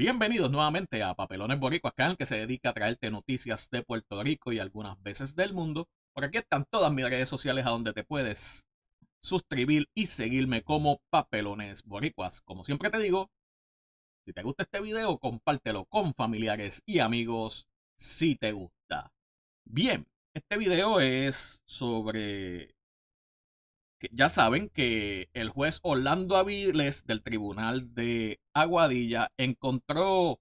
Bienvenidos nuevamente a Papelones Boricuas, canal que se dedica a traerte noticias de Puerto Rico y algunas veces del mundo. Por aquí están todas mis redes sociales a donde te puedes suscribir y seguirme como Papelones Boricuas. Como siempre te digo, si te gusta este video, compártelo con familiares y amigos si te gusta. Bien, este video es sobre ya saben que el juez Orlando Aviles del Tribunal de Aguadilla encontró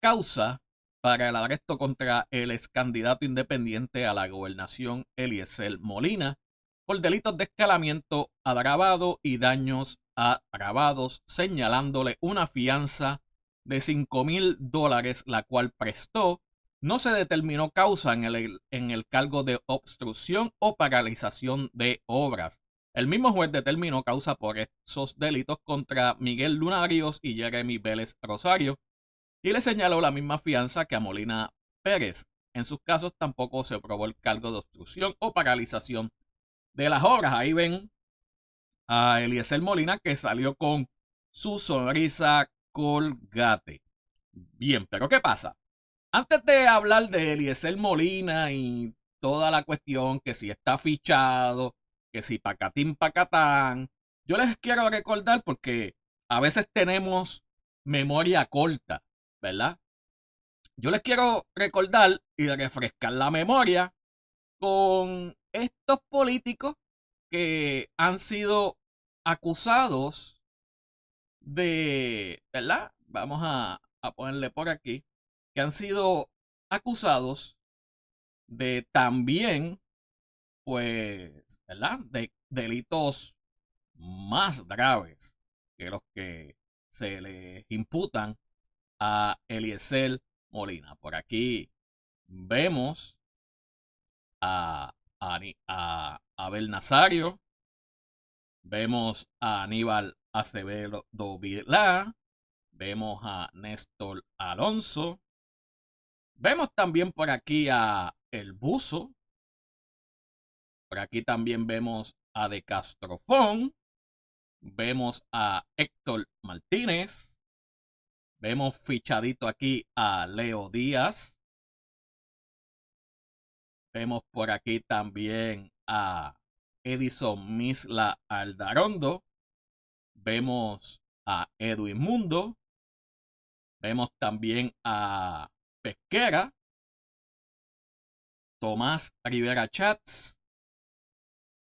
causa para el arresto contra el ex candidato independiente a la gobernación Eliezer Molina por delitos de escalamiento agravado y daños agravados, señalándole una fianza de 5 mil dólares, la cual prestó no se determinó causa en el, cargo de obstrucción o paralización de obras. El mismo juez determinó causa por esos delitos contra Miguel Luna y Jeremy Vélez Rosario y le señaló la misma fianza que a Molina Pérez. En sus casos tampoco se probó el cargo de obstrucción o paralización de las obras. Ahí ven a Eliezer Molina que salió con su sonrisa colgate. Bien, pero ¿qué pasa? Antes de hablar de Eliezer Molina y toda la cuestión, que si está fichado, que si pacatín, pacatán, yo les quiero recordar porque a veces tenemos memoria corta, ¿verdad? Yo les quiero recordar y refrescar la memoria con estos políticos que han sido acusados de, ¿verdad? Vamos a, a ponerle por aquí han sido acusados de también, pues, ¿verdad? De delitos más graves que los que se les imputan a Eliezer Molina. Por aquí vemos a, Abel Nazario, vemos a Aníbal Acevedo Vilá, vemos a Néstor Alonso, Vemos también por aquí a El Buzo. Por aquí también vemos a De Castrofón. Vemos a Héctor Martínez. Vemos fichadito aquí a Leo Díaz. Vemos por aquí también a Edison Misla Aldarondo. Vemos a Edwin Mundo. Vemos también a Pesquera, Tomás Rivera Chats,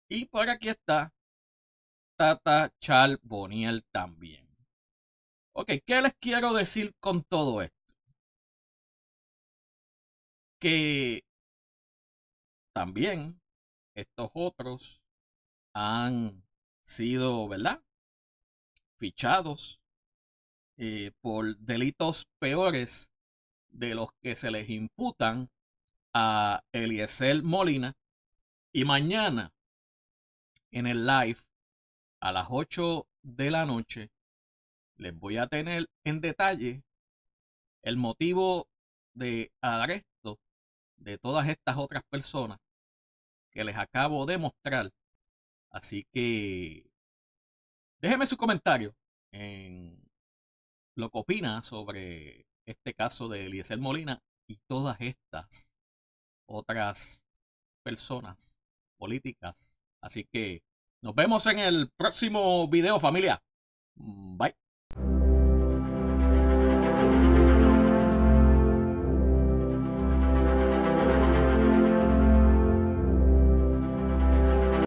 y por aquí está Tata boniel también. Ok, ¿qué les quiero decir con todo esto? Que también estos otros han sido, ¿verdad? Fichados eh, por delitos peores de los que se les imputan a Eliezer Molina. Y mañana, en el live, a las 8 de la noche, les voy a tener en detalle el motivo de arresto de todas estas otras personas que les acabo de mostrar. Así que déjenme su comentario en lo que opina sobre este caso de Eliezer Molina y todas estas otras personas políticas. Así que nos vemos en el próximo video familia. Bye.